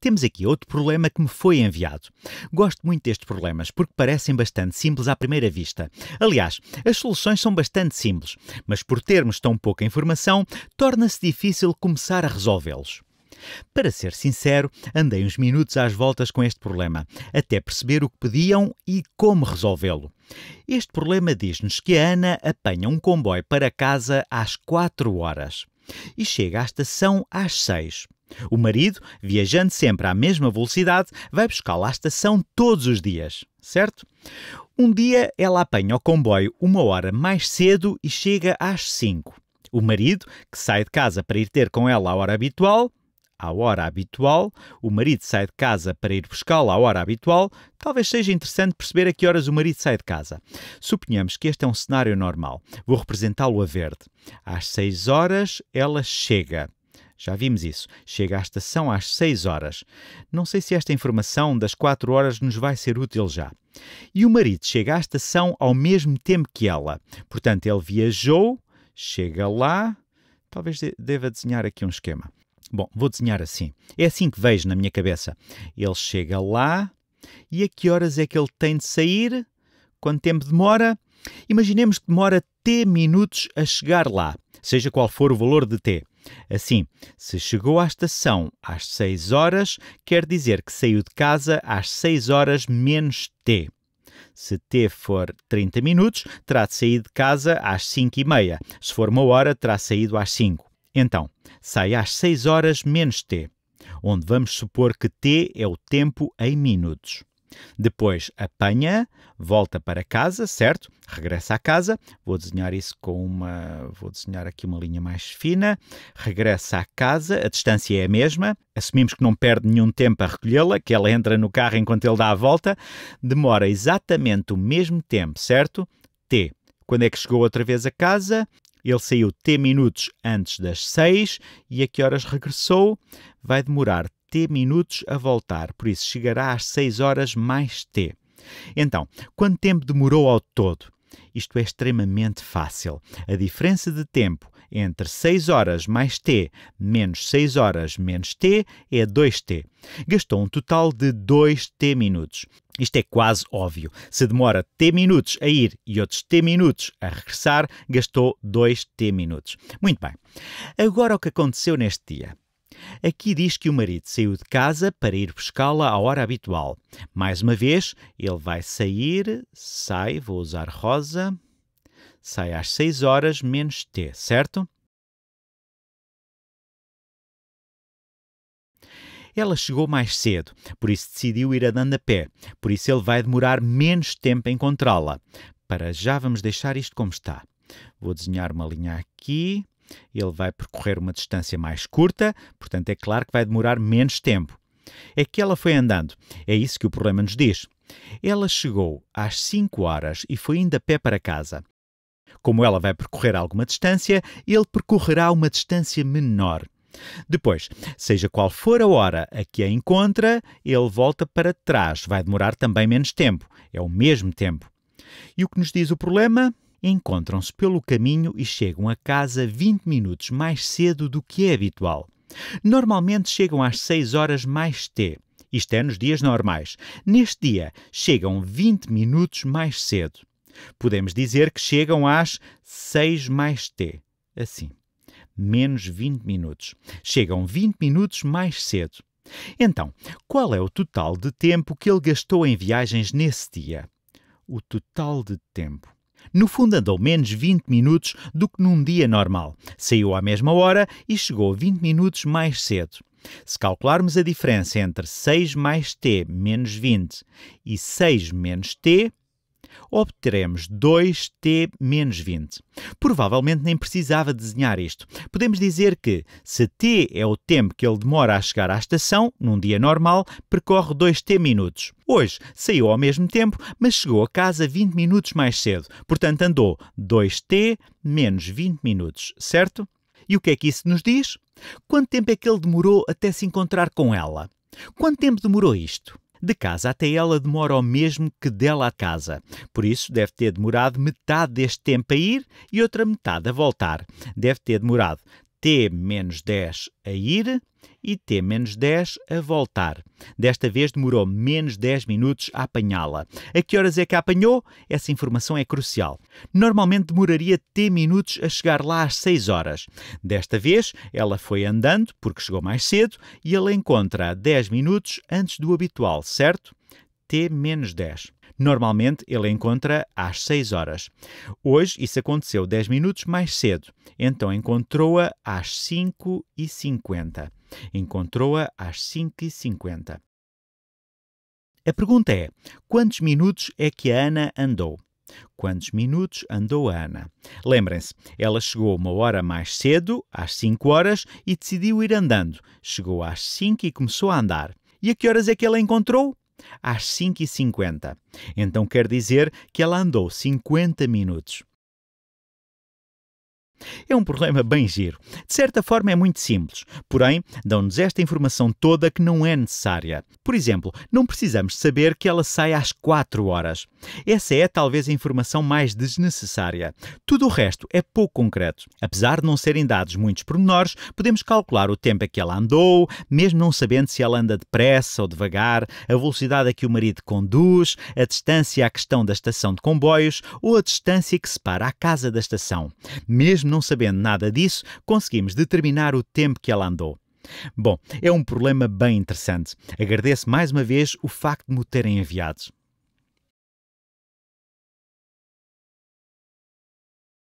Temos aqui outro problema que me foi enviado. Gosto muito destes problemas porque parecem bastante simples à primeira vista. Aliás, as soluções são bastante simples, mas por termos tão pouca informação, torna-se difícil começar a resolvê-los. Para ser sincero, andei uns minutos às voltas com este problema, até perceber o que pediam e como resolvê-lo. Este problema diz-nos que a Ana apanha um comboio para casa às 4 horas e chega à estação às 6. O marido, viajando sempre à mesma velocidade, vai buscá-la à estação todos os dias, certo? Um dia ela apanha o comboio uma hora mais cedo e chega às 5. O marido, que sai de casa para ir ter com ela à hora habitual, à hora habitual, o marido sai de casa para ir buscá-la à hora habitual, talvez seja interessante perceber a que horas o marido sai de casa. Suponhamos que este é um cenário normal. Vou representá-lo a verde. Às 6 horas ela chega. Já vimos isso. Chega à estação às 6 horas. Não sei se esta informação das 4 horas nos vai ser útil já. E o marido chega à estação ao mesmo tempo que ela. Portanto, ele viajou, chega lá. Talvez deva desenhar aqui um esquema. Bom, vou desenhar assim. É assim que vejo na minha cabeça. Ele chega lá e a que horas é que ele tem de sair? Quanto tempo demora? Imaginemos que demora T minutos a chegar lá, seja qual for o valor de T. Assim, se chegou à estação às 6 horas, quer dizer que saiu de casa às 6 horas menos T. Se T for 30 minutos, terá de sair de casa às 5 e meia. Se for uma hora, terá saído às 5. Então, sai às 6 horas menos T, onde vamos supor que T é o tempo em minutos. Depois apanha, volta para casa, certo? Regressa à casa. Vou desenhar isso com uma. Vou desenhar aqui uma linha mais fina. Regressa à casa, a distância é a mesma. Assumimos que não perde nenhum tempo a recolhê-la, que ela entra no carro enquanto ele dá a volta. Demora exatamente o mesmo tempo, certo? T. Quando é que chegou outra vez a casa? Ele saiu T minutos antes das 6 e a que horas regressou? Vai demorar T minutos a voltar, por isso chegará às 6 horas mais T. Então, quanto tempo demorou ao todo? Isto é extremamente fácil. A diferença de tempo entre 6 horas mais t menos 6 horas menos t é 2t. Gastou um total de 2t minutos. Isto é quase óbvio. Se demora t minutos a ir e outros t minutos a regressar, gastou 2t minutos. Muito bem. Agora o que aconteceu neste dia? Aqui diz que o marido saiu de casa para ir buscá-la à hora habitual. Mais uma vez, ele vai sair, sai, vou usar rosa, sai às 6 horas menos T, certo? Ela chegou mais cedo, por isso decidiu ir andando a pé, por isso ele vai demorar menos tempo a encontrá-la. Para já vamos deixar isto como está. Vou desenhar uma linha aqui, ele vai percorrer uma distância mais curta, portanto, é claro que vai demorar menos tempo. É que ela foi andando. É isso que o problema nos diz. Ela chegou às 5 horas e foi ainda a pé para casa. Como ela vai percorrer alguma distância, ele percorrerá uma distância menor. Depois, seja qual for a hora a que a encontra, ele volta para trás. Vai demorar também menos tempo. É o mesmo tempo. E o que nos diz o problema? encontram-se pelo caminho e chegam a casa 20 minutos mais cedo do que é habitual. Normalmente chegam às 6 horas mais T. Isto é nos dias normais. Neste dia, chegam 20 minutos mais cedo. Podemos dizer que chegam às 6 mais T. Assim. Menos 20 minutos. Chegam 20 minutos mais cedo. Então, qual é o total de tempo que ele gastou em viagens nesse dia? O total de tempo. No fundo, andou menos 20 minutos do que num dia normal. Saiu à mesma hora e chegou 20 minutos mais cedo. Se calcularmos a diferença entre 6 mais t menos 20 e 6 menos t, obteremos 2t-20. menos Provavelmente nem precisava desenhar isto. Podemos dizer que, se t é o tempo que ele demora a chegar à estação, num dia normal, percorre 2t minutos. Hoje saiu ao mesmo tempo, mas chegou a casa 20 minutos mais cedo. Portanto, andou 2t menos 20 minutos, certo? E o que é que isso nos diz? Quanto tempo é que ele demorou até se encontrar com ela? Quanto tempo demorou isto? De casa até ela demora o mesmo que dela à casa. Por isso, deve ter demorado metade deste tempo a ir e outra metade a voltar. Deve ter demorado T menos 10 a ir e T-10 a voltar. Desta vez demorou menos 10 minutos a apanhá-la. A que horas é que a apanhou? Essa informação é crucial. Normalmente demoraria T minutos a chegar lá às 6 horas. Desta vez, ela foi andando, porque chegou mais cedo, e ele encontra 10 minutos antes do habitual, certo? T-10. Normalmente ele encontra às 6 horas. Hoje isso aconteceu 10 minutos mais cedo, então encontrou-a às 5 e 50. Encontrou-a às 5h50. A pergunta é: quantos minutos é que a Ana andou? Quantos minutos andou a Ana? Lembrem-se, ela chegou uma hora mais cedo, às 5 horas, e decidiu ir andando. Chegou às 5 e começou a andar. E a que horas é que ela encontrou? Às 5h50. Então quer dizer que ela andou 50 minutos. É um problema bem giro. De certa forma é muito simples, porém dão-nos esta informação toda que não é necessária. Por exemplo, não precisamos saber que ela sai às 4 horas. Essa é talvez a informação mais desnecessária. Tudo o resto é pouco concreto. Apesar de não serem dados muitos pormenores, podemos calcular o tempo a que ela andou, mesmo não sabendo se ela anda depressa ou devagar, a velocidade a que o marido conduz, a distância à questão da estação de comboios ou a distância que separa a casa da estação. Mesmo não sabendo nada disso, conseguimos determinar o tempo que ela andou. Bom, é um problema bem interessante. Agradeço mais uma vez o facto de me terem enviado.